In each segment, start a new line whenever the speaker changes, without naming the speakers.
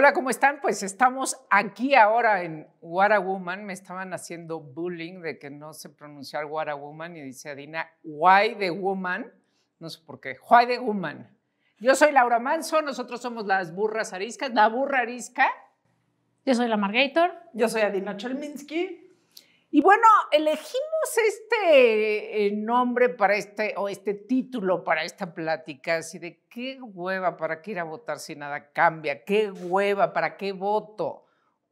Hola, ¿cómo están? Pues estamos aquí ahora en What a Woman. Me estaban haciendo bullying de que no sé pronunciar What a Woman y dice Adina, Why the Woman. No sé por qué. Why the Woman. Yo soy Laura Manso, nosotros somos las burras ariscas, la burra arisca. Yo soy la Margator. Yo soy Adina Chelminsky. Y bueno, elegimos este eh, nombre para este, o este título para esta plática, así de qué hueva para qué ir a votar si nada cambia, qué hueva para qué voto.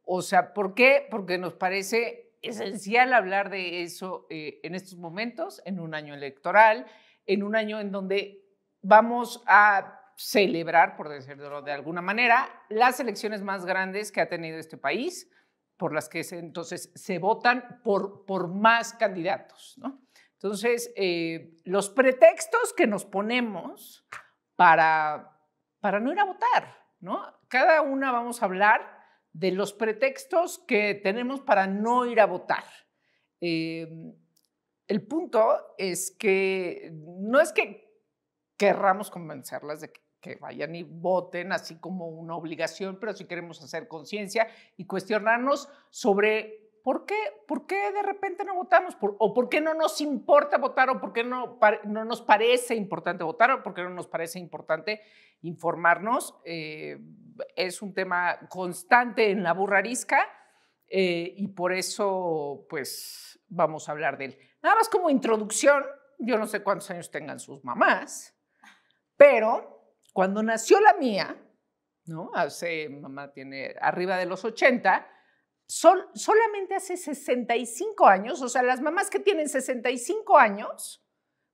O sea, ¿por qué? Porque nos parece esencial hablar de eso eh, en estos momentos, en un año electoral, en un año en donde vamos a celebrar, por decirlo de alguna manera, las elecciones más grandes que ha tenido este país por las que se, entonces se votan por, por más candidatos. ¿no? Entonces, eh, los pretextos que nos ponemos para, para no ir a votar, ¿no? Cada una vamos a hablar de los pretextos que tenemos para no ir a votar. Eh, el punto es que no es que querramos convencerlas de que vayan y voten, así como una obligación, pero si queremos hacer conciencia y cuestionarnos sobre ¿Por qué, ¿Por qué de repente no votamos? ¿O por qué no nos importa votar? ¿O por qué no, no nos parece importante votar? ¿O por qué no nos parece importante informarnos? Eh, es un tema constante en la burrarisca eh, y por eso pues vamos a hablar de él. Nada más como introducción, yo no sé cuántos años tengan sus mamás, pero cuando nació la mía, ¿no? Hace, mamá tiene arriba de los 80, solamente hace 65 años, o sea, las mamás que tienen 65 años,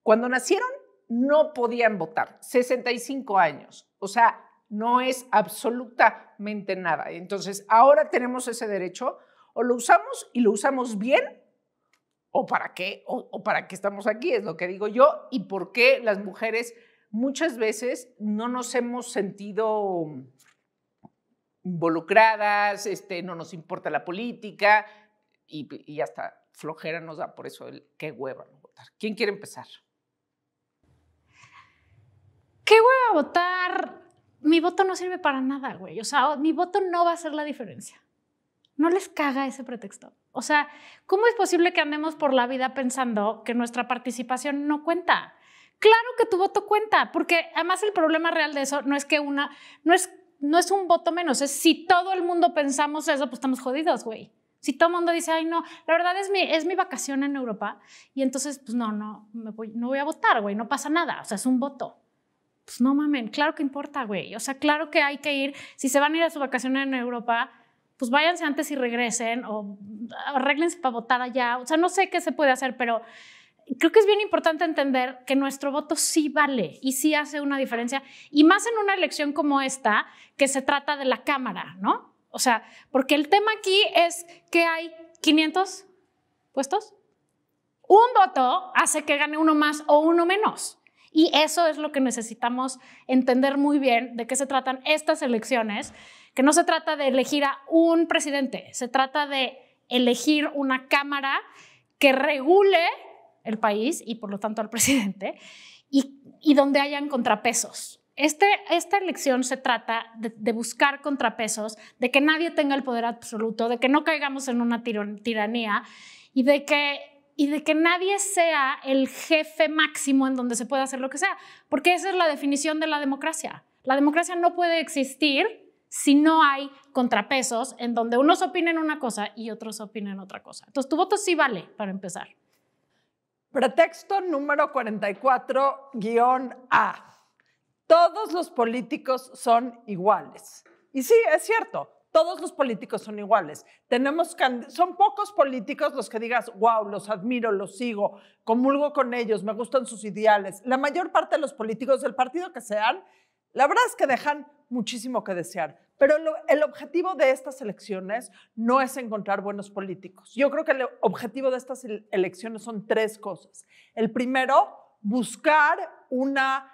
cuando nacieron no podían votar, 65 años, o sea, no es absolutamente nada. Entonces, ahora tenemos ese derecho, o lo usamos y lo usamos bien o para qué, o, para qué estamos aquí, es lo que digo yo, y por qué las mujeres muchas veces no nos hemos sentido involucradas, este, no nos importa la política y, y hasta flojera nos da por eso el qué hueva no votar. ¿Quién quiere empezar?
¿Qué hueva votar? Mi voto no sirve para nada, güey. O sea, mi voto no va a hacer la diferencia. No les caga ese pretexto. O sea, ¿cómo es posible que andemos por la vida pensando que nuestra participación no cuenta? Claro que tu voto cuenta, porque además el problema real de eso no es que una, no es, no es un voto menos, es si todo el mundo pensamos eso, pues estamos jodidos, güey. Si todo el mundo dice, ay, no, la verdad es mi, es mi vacación en Europa y entonces, pues no, no, me voy, no voy a votar, güey, no pasa nada, o sea, es un voto pues no mamen, claro que importa, güey. O sea, claro que hay que ir. Si se van a ir a su vacación en Europa, pues váyanse antes y regresen o arréglense para votar allá. O sea, no sé qué se puede hacer, pero creo que es bien importante entender que nuestro voto sí vale y sí hace una diferencia, y más en una elección como esta, que se trata de la Cámara, ¿no? O sea, porque el tema aquí es que hay 500 puestos. Un voto hace que gane uno más o uno menos. Y eso es lo que necesitamos entender muy bien de qué se tratan estas elecciones, que no se trata de elegir a un presidente, se trata de elegir una Cámara que regule el país y por lo tanto al presidente, y, donde hayan contrapesos. Este, esta elección se trata de, buscar contrapesos, de que nadie tenga el poder absoluto, de que no caigamos en una tiranía y de que y de que nadie sea el jefe máximo en donde se pueda hacer lo que sea, porque esa es la definición de la democracia. La democracia no puede existir si no hay contrapesos en donde unos opinen una cosa y otros opinen otra cosa. Entonces, tu voto sí vale para empezar. Pretexto número 44-A.
Todos los políticos son iguales. Y sí, es cierto, todos los políticos son iguales. Tenemos son pocos políticos los que digas, wow, los admiro, los sigo, comulgo con ellos, me gustan sus ideales. La mayor parte de los políticos del partido que sean la verdad es que dejan muchísimo que desear, pero el objetivo de estas elecciones no es encontrar buenos políticos. Yo creo que el objetivo de estas elecciones son tres cosas. El primero, buscar una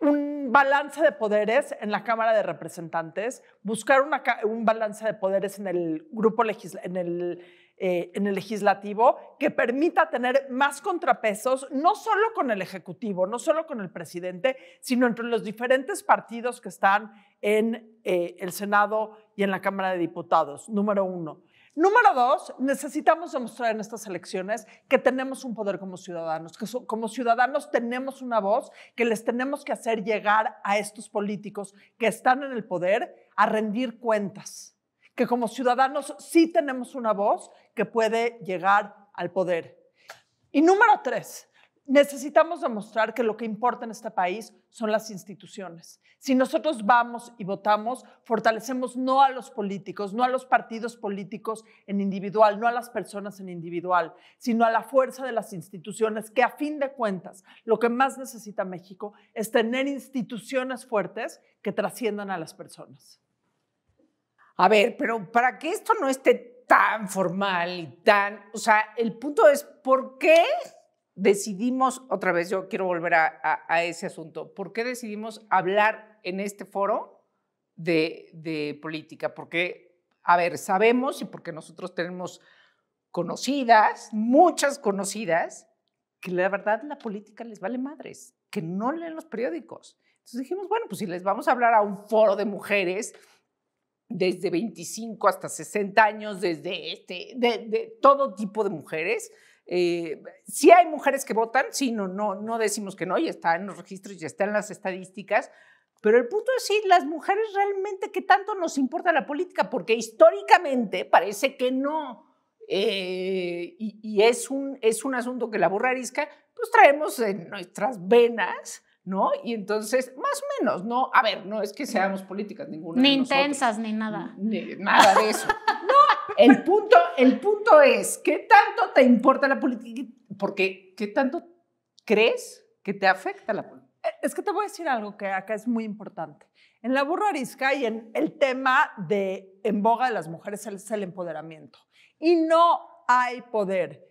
un balance de poderes en la Cámara de Representantes, buscar un balance de poderes en el grupo eh, en el, legislativo que permita tener más contrapesos, no solo con el Ejecutivo, no solo con el presidente, sino entre los diferentes partidos que están en eh, el Senado y en la Cámara de Diputados, número uno. Número dos, necesitamos demostrar en estas elecciones que tenemos un poder como ciudadanos, que como ciudadanos tenemos una voz, que les tenemos que hacer llegar a estos políticos que están en el poder a rendir cuentas, que como ciudadanos sí tenemos una voz que puede llegar al poder. Y número tres, necesitamos demostrar que lo que importa en este país son las instituciones. Si nosotros vamos y votamos, fortalecemos no a los políticos, no a los partidos políticos en individual, no a las personas en individual, sino a la fuerza de las instituciones, que a fin de cuentas lo que más necesita México es tener instituciones fuertes que trasciendan a las personas.
A ver, pero
para que esto no esté tan formal
y tan, o sea, el punto es, ¿por qué? decidimos, otra vez yo quiero volver a, ese asunto, ¿por qué decidimos hablar en este foro de, política? Porque, a ver, sabemos y porque nosotros tenemos conocidas, muchas conocidas, que la verdad la política les vale madres, que no leen los periódicos. Entonces dijimos, bueno, pues si les vamos a hablar a un foro de mujeres desde 25 hasta 60 años, desde este, de todo tipo de mujeres, eh, si hay mujeres que votan, sí, no, no, decimos que no, y está en los registros, y está en las estadísticas, pero el punto es si las mujeres realmente que tanto nos importa la política, porque históricamente parece que no. Eh, y, es, un, es un asunto que la burra arisca, pues traemos en nuestras venas, ¿no? Y entonces, más o menos, ¿no? A ver, no es que seamos políticas ninguna.
Ni intensas, ni nada. nada de
eso. El punto, el punto es,
¿qué tanto te importa la política? Porque, ¿qué tanto crees que te afecta la política? Eh, es que te voy a decir algo que acá es muy importante. En la burro arisca y en el tema de en boga de las mujeres es el empoderamiento. Y no hay poder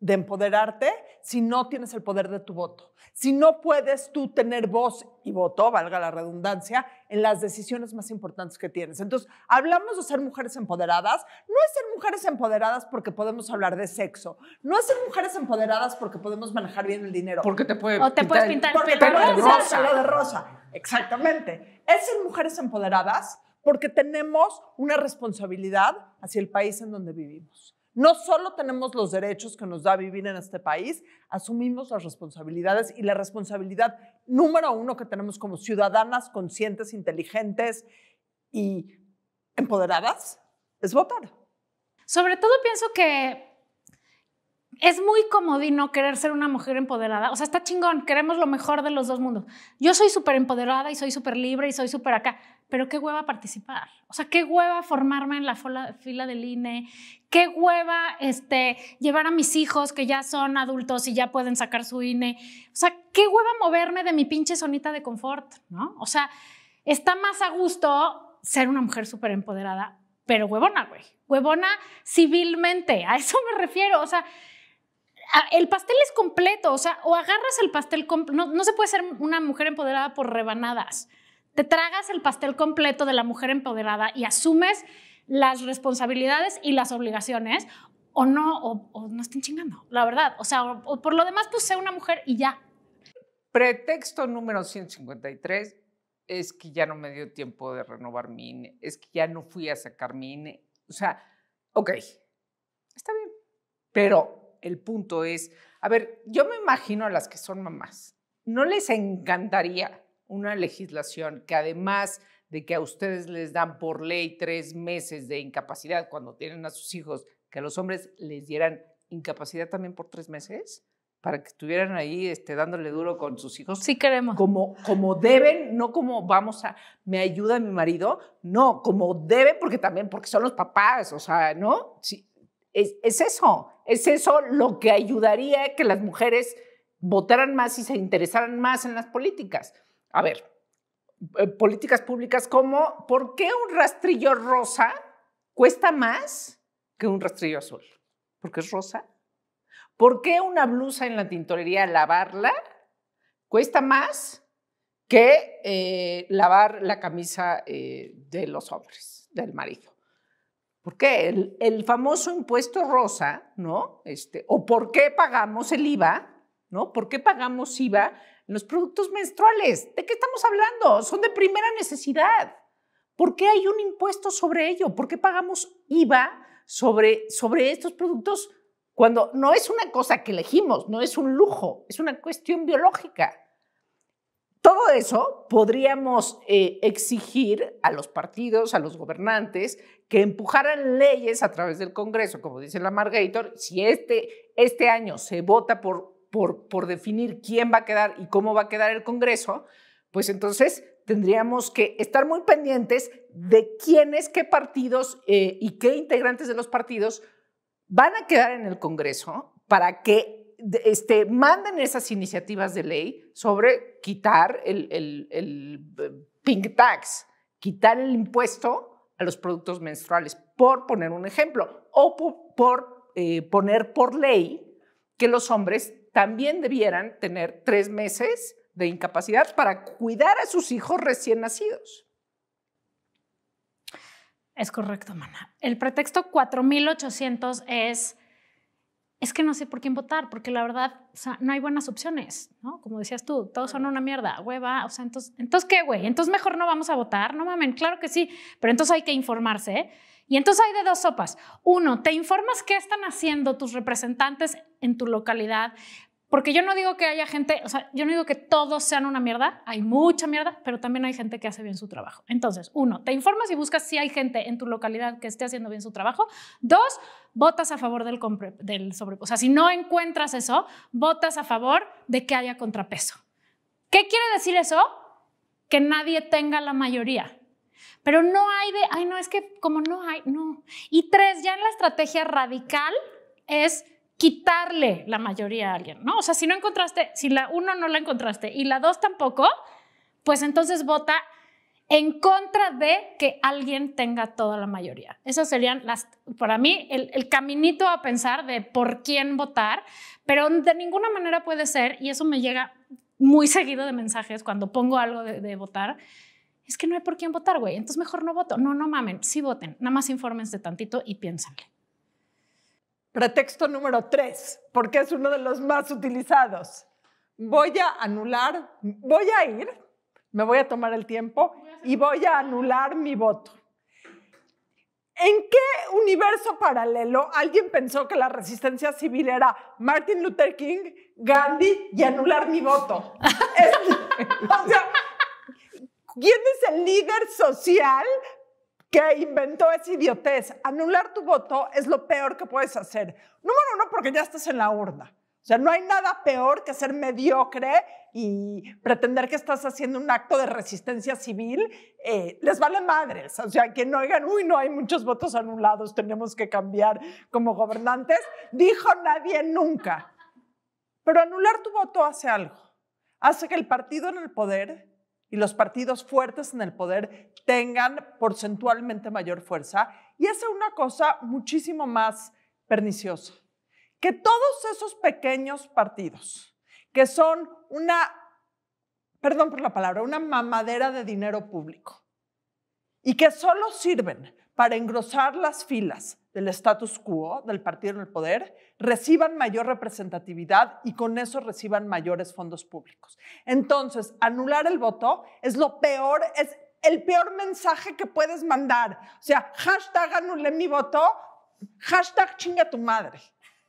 de empoderarte si no tienes el poder de tu voto, si no puedes tú tener voz y voto, valga la redundancia, en las decisiones más importantes que tienes. Entonces, hablamos de ser mujeres empoderadas, no es ser mujeres empoderadas porque podemos hablar de sexo, no es ser mujeres empoderadas porque podemos manejar bien el dinero. Porque te,
o te puedes pintar el pelo de rosa. de rosa.
Exactamente. Es ser mujeres empoderadas porque tenemos una responsabilidad hacia el país en donde vivimos no solo tenemos los derechos que nos da vivir en este país, asumimos las responsabilidades y la responsabilidad número uno que tenemos como ciudadanas conscientes, inteligentes
y empoderadas es votar. Sobre todo pienso que es muy comodino querer ser una mujer empoderada. O sea, está chingón, queremos lo mejor de los dos mundos. Yo soy súper empoderada y soy súper libre y soy súper acá pero qué hueva participar. O sea, qué hueva formarme en la fila del INE, qué hueva este, llevar a mis hijos que ya son adultos y ya pueden sacar su INE. O sea, qué hueva moverme de mi pinche zonita de confort, ¿no? O sea, está más a gusto ser una mujer súper empoderada, pero huevona, güey. Huevona civilmente, a eso me refiero. O sea, el pastel es completo, o sea, o agarras el pastel, no se puede ser una mujer empoderada por rebanadas. Te tragas el pastel completo de la mujer empoderada y asumes las responsabilidades y las obligaciones o no, o, no estén chingando, la verdad. O sea, o, por lo demás, pues sé una mujer y ya.
Pretexto número 153 es que ya no me dio tiempo de renovar mi INE, es que ya no fui a sacar mi INE. O sea, ok, está bien. Pero el punto es, a ver, yo me imagino a las que son mamás, ¿no les encantaría una legislación que además de que a ustedes les dan por ley tres meses de incapacidad cuando tienen a sus hijos, que a los hombres les dieran incapacidad también por tres meses para que estuvieran ahí este, dándole duro con sus hijos. Sí queremos. Como, como deben, no como vamos a, me ayuda mi marido, no, como deben porque también, porque son los papás, o sea, ¿no? Sí, es, eso, es eso lo que ayudaría que las mujeres votaran más y se interesaran más en las políticas a ver, eh, políticas públicas como ¿por qué un rastrillo rosa cuesta más que un rastrillo azul? Porque es rosa. ¿Por qué una blusa en la tintorería lavarla cuesta más que eh, lavar la camisa eh, de los hombres, del marido? ¿Por qué? El, famoso impuesto rosa, ¿no? Este, ¿O por qué pagamos el IVA? ¿No? ¿Por qué pagamos IVA los productos menstruales. ¿De qué estamos hablando? Son de primera necesidad. ¿Por qué hay un impuesto sobre ello? ¿Por qué pagamos IVA sobre, sobre estos productos cuando no es una cosa que elegimos, no es un lujo, es una cuestión biológica? Todo eso podríamos eh, exigir a los partidos, a los gobernantes, que empujaran leyes a través del Congreso, como dice la Margator. Si este, este año se vota por por, definir quién va a quedar y cómo va a quedar el Congreso, pues entonces tendríamos que estar muy pendientes de quiénes, qué partidos eh, y qué integrantes de los partidos van a quedar en el Congreso para que este, manden esas iniciativas de ley sobre quitar el, eh, pink tax, quitar el impuesto a los productos menstruales, por poner un ejemplo, o por, eh, poner por ley que los hombres también debieran tener tres meses de incapacidad para cuidar a sus hijos recién nacidos.
Es correcto, Mana. El pretexto 4800 es es que no sé por quién votar, porque la verdad, no hay buenas opciones, ¿no? Como decías tú, todos son una mierda, hueva, o sea, entonces, ¿entonces qué, güey? Entonces mejor no vamos a votar, no mamen, claro que sí, pero entonces hay que informarse, ¿eh? Y entonces hay de dos sopas. Uno, te informas qué están haciendo tus representantes en tu localidad porque yo no digo que haya gente, o sea, yo no digo que todos sean una mierda, hay mucha mierda, pero también hay gente que hace bien su trabajo. Entonces, uno, te informas y buscas si hay gente en tu localidad que esté haciendo bien su trabajo. Dos, votas a favor del, del sobre... O sea, si no encuentras eso, votas a favor de que haya contrapeso. ¿Qué quiere decir eso? Que nadie tenga la mayoría. Pero no hay de, ay, no, es que como no hay, no. Y tres, ya en la estrategia radical es quitarle la mayoría a alguien, ¿no? O sea, si no encontraste, si la uno no la encontraste y la dos tampoco, pues entonces vota en contra de que alguien tenga toda la mayoría. Esas serían las, para mí, el, caminito a pensar de por quién votar, pero de ninguna manera puede ser, y eso me llega muy seguido de mensajes cuando pongo algo de, votar, es que no hay por quién votar, güey, entonces mejor no voto. No, no mamen, sí voten, nada más infórmense tantito y piénsenle. Pretexto número tres, porque es uno de los más utilizados. Voy a
anular, voy a ir, me voy a tomar el tiempo y voy a anular mi voto. ¿En qué universo paralelo alguien pensó que la resistencia civil era Martin Luther King, Gandhi y anular mi voto? ¿quién es el líder social que inventó esa idiotez. Anular tu voto es lo peor que puedes hacer. Número uno, porque ya estás en la urna. O sea, no hay nada peor que ser mediocre y pretender que estás haciendo un acto de resistencia civil. Eh, les vale madres. O sea, que no digan, uy, no hay muchos votos anulados, tenemos que cambiar como gobernantes. Dijo nadie nunca. Pero anular tu voto hace algo. Hace que el partido en el poder y los partidos fuertes en el poder tengan porcentualmente mayor fuerza y es una cosa muchísimo más perniciosa, que todos esos pequeños partidos, que son una, perdón por la palabra, una mamadera de dinero público, y que solo sirven para engrosar las filas del status quo, del partido en el poder, reciban mayor representatividad y con eso reciban mayores fondos públicos. Entonces, anular el voto es lo peor, es el peor mensaje que puedes mandar. O sea, hashtag anulé mi voto, hashtag chinga tu madre.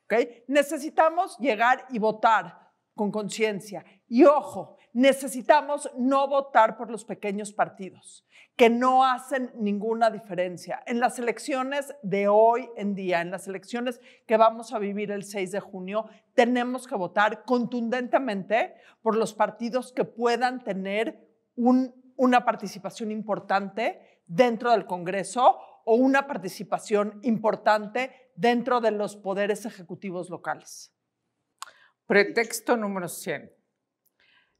¿okay? Necesitamos llegar y votar con conciencia. Y ojo, necesitamos no votar por los pequeños partidos, que no hacen ninguna diferencia. En las elecciones de hoy en día, en las elecciones que vamos a vivir el 6 de junio, tenemos que votar contundentemente por los partidos que puedan tener una participación importante dentro del Congreso o una participación importante dentro de los poderes ejecutivos locales. Pretexto número 100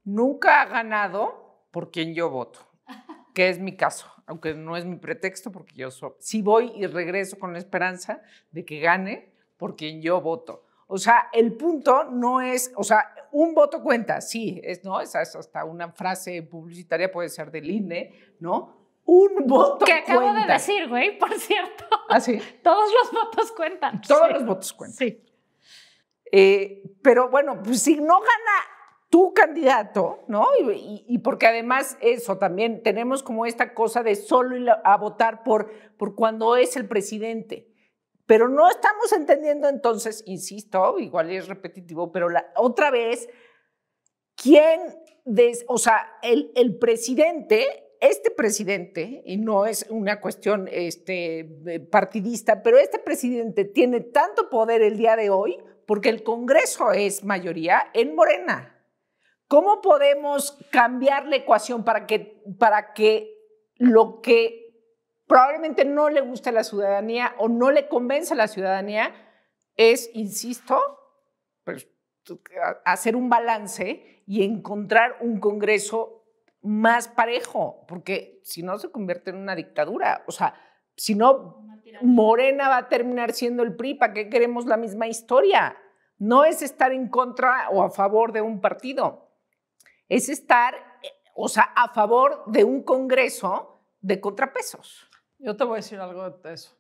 nunca ha ganado por quien yo voto, que es mi caso, aunque no es mi pretexto porque yo soy, Si voy y regreso con la esperanza de que gane por quien yo voto. O sea, el punto no es, o sea, un voto cuenta, sí, es, ¿no? Esa es hasta una frase publicitaria, puede ser del INE, ¿no? Un voto cuenta. Que acabo de decir, güey, por cierto. Ah, sí. Todos los votos cuentan. Todos los votos cuentan. Sí. Eh, pero bueno, pues si no gana tu candidato, ¿no? Y, porque además eso también tenemos como esta cosa de solo ir a votar por, por cuando es el presidente. Pero no estamos entendiendo entonces, insisto, igual es repetitivo, pero la, otra vez, ¿quién, o sea, el, el presidente este presidente, y no es una cuestión este, partidista, pero este presidente tiene tanto poder el día de hoy porque el Congreso es mayoría en Morena. ¿Cómo podemos cambiar la ecuación para que, para que lo que probablemente no le gusta a la ciudadanía o no le convence a la ciudadanía es, insisto, pues, hacer un balance y encontrar un Congreso más parejo, porque si no se convierte en una dictadura, o sea, si no, Morena va a terminar siendo el PRI, ¿para qué queremos la misma historia? No es estar en contra o a favor de un partido, es estar, eh, o sea, a favor de un Congreso de contrapesos.
Yo te voy a decir algo de eso.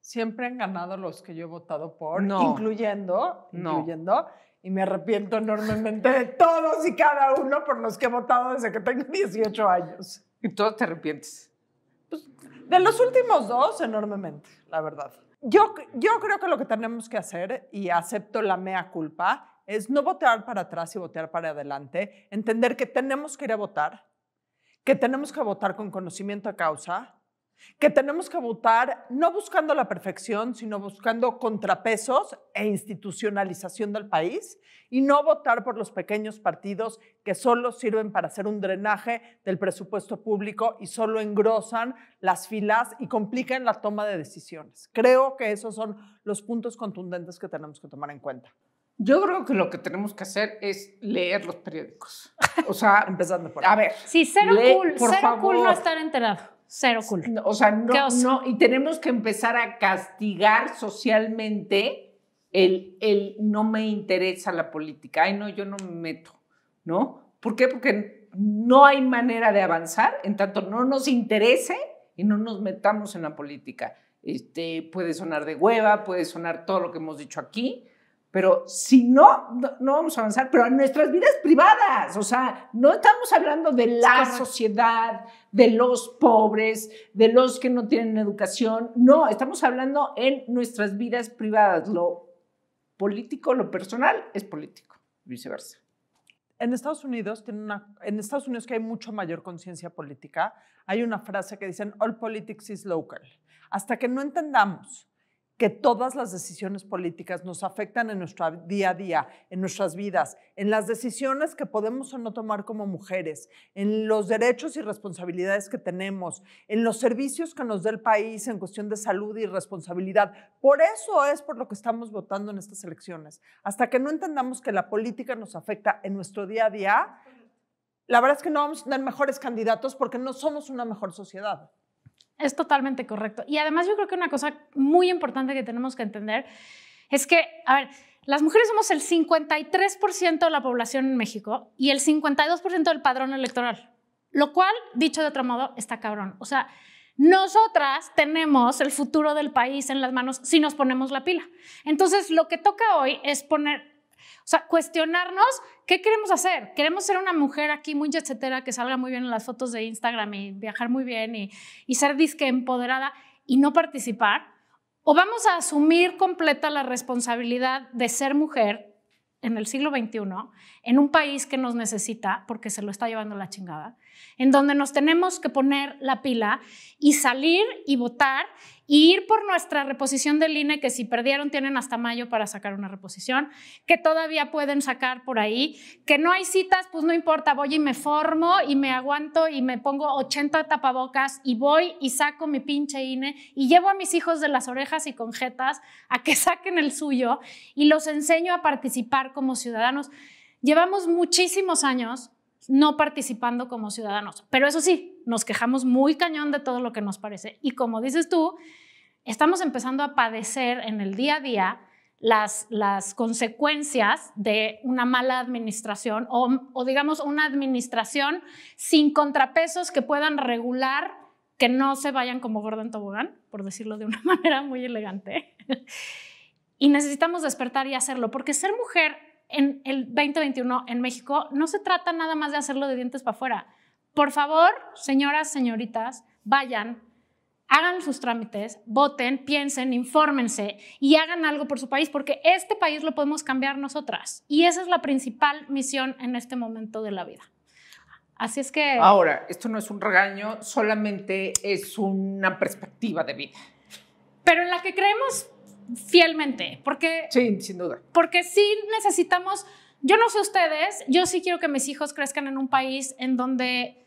Siempre han ganado los que yo he votado por, incluyendo, no. incluyendo, y me arrepiento enormemente de todos y cada uno por los que he votado desde que tengo 18 años. ¿Y todos te arrepientes? Pues, de los últimos dos, enormemente, la verdad. Yo, yo creo que lo que tenemos que hacer, y acepto la mea culpa, es no votar para atrás y votar para adelante, entender que tenemos que ir a votar, que tenemos que votar con conocimiento a causa, que tenemos que votar no buscando la perfección, sino buscando contrapesos e institucionalización del país y no votar por los pequeños partidos que solo sirven para hacer un drenaje del presupuesto público y solo engrosan las filas y complican la toma de decisiones. Creo que esos son los puntos contundentes que tenemos que tomar en cuenta. Yo creo que lo que tenemos que hacer es leer los periódicos.
O sea, empezando por. A ver. Sí, cero cool. Por cero cool no estar enterado. Cero cool. O sea, no, no. Y tenemos que empezar a castigar socialmente el, el no me interesa la política. Ay, no, yo no me meto. ¿No? ¿Por qué? Porque no hay manera de avanzar en tanto no nos interese y no nos metamos en la política. Este, puede sonar de hueva, puede sonar todo lo que hemos dicho aquí pero si no, no, vamos a avanzar, pero en nuestras vidas privadas, o sea, no estamos hablando de la sociedad, de los pobres, de los que no tienen educación, no, estamos hablando en nuestras vidas privadas. Lo político, lo personal es político, viceversa.
En Estados Unidos, tiene una, en Estados Unidos que hay mucho mayor conciencia política, hay una frase que dicen, all politics is local. Hasta que no entendamos que todas las decisiones políticas nos afectan en nuestro día a día, en nuestras vidas, en las decisiones que podemos o no tomar como mujeres, en los derechos y responsabilidades que tenemos, en los servicios que nos da el país en cuestión de salud y responsabilidad. Por eso es por lo que estamos votando en estas elecciones. Hasta que no entendamos que la política nos afecta en nuestro día a día,
la verdad es que no vamos a tener mejores candidatos porque no somos una mejor sociedad. Es totalmente correcto. Y además yo creo que una cosa muy importante que tenemos que entender es que, a ver, las mujeres somos el 53% de la población en México y el 52% del padrón electoral, lo cual, dicho de otro modo, está cabrón. O sea, nosotras tenemos el futuro del país en las manos si nos ponemos la pila. Entonces, lo que toca hoy es poner o sea, cuestionarnos qué queremos hacer. Queremos ser una mujer aquí muy etcétera, que salga muy bien en las fotos de Instagram y viajar muy bien y, y ser disque empoderada y no participar. O vamos a asumir completa la responsabilidad de ser mujer en el siglo XXI, en un país que nos necesita, porque se lo está llevando la chingada, en donde nos tenemos que poner la pila y salir y votar y ir por nuestra reposición del INE, que si perdieron tienen hasta mayo para sacar una reposición, que todavía pueden sacar por ahí, que no hay citas, pues no importa, voy y me formo y me aguanto y me pongo 80 tapabocas y voy y saco mi pinche INE y llevo a mis hijos de las orejas y conjetas a que saquen el suyo y los enseño a participar como ciudadanos. Llevamos muchísimos años no participando como ciudadanos, pero eso sí, nos quejamos muy cañón de todo lo que nos parece. Y como dices tú, estamos empezando a padecer en el día a día las, las consecuencias de una mala administración o, digamos una administración sin contrapesos que puedan regular que no se vayan como Gordon tobogán, por decirlo de una manera muy elegante. y necesitamos despertar y hacerlo, porque ser mujer en el 2021 en México no se trata nada más de hacerlo de dientes para afuera por favor, señoras, señoritas, vayan, hagan sus trámites, voten, piensen, infórmense y hagan algo por su país, porque este país lo podemos cambiar nosotras. Y esa es la principal misión en este momento de la vida. Así es que... Ahora,
esto no es un regaño, solamente es una
perspectiva de vida. Pero en la que creemos fielmente, porque... Sí, sin duda. Porque sí necesitamos... Yo no sé ustedes, yo sí quiero que mis hijos crezcan en un país en donde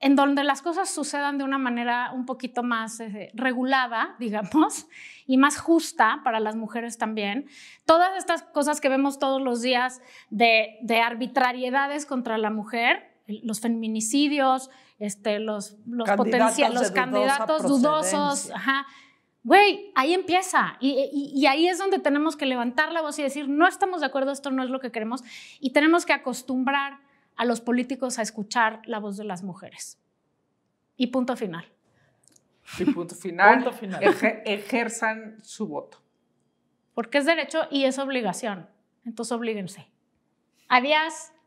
en donde las cosas sucedan de una manera un poquito más eh, regulada, digamos, y más justa para las mujeres también. Todas estas cosas que vemos todos los días de, arbitrariedades contra la mujer, los feminicidios, este, los, los, potenciales, los candidatos dudosos, ajá. Güey, ahí empieza. y, ahí es donde tenemos que levantar la voz y decir, no estamos de acuerdo, esto no es lo que queremos. Y tenemos que acostumbrar a los políticos a escuchar la voz de las mujeres. Y punto final.
Y punto final.
ejerzan su voto. Porque es derecho y es obligación. Entonces oblíguense. Adiós.